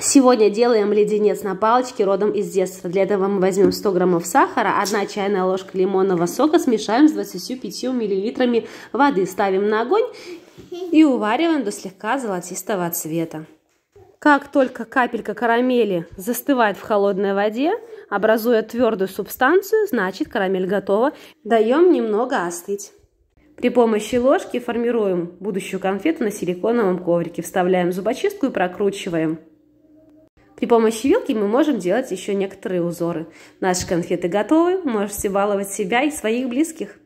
Сегодня делаем леденец на палочке родом из детства. Для этого мы возьмем 100 граммов сахара, 1 чайная ложка лимонного сока, смешаем с 25 миллилитрами воды. Ставим на огонь и увариваем до слегка золотистого цвета. Как только капелька карамели застывает в холодной воде, образуя твердую субстанцию, значит карамель готова. Даем немного остыть. При помощи ложки формируем будущую конфету на силиконовом коврике. Вставляем зубочистку и прокручиваем. При помощи вилки мы можем делать еще некоторые узоры. Наши конфеты готовы, можете баловать себя и своих близких.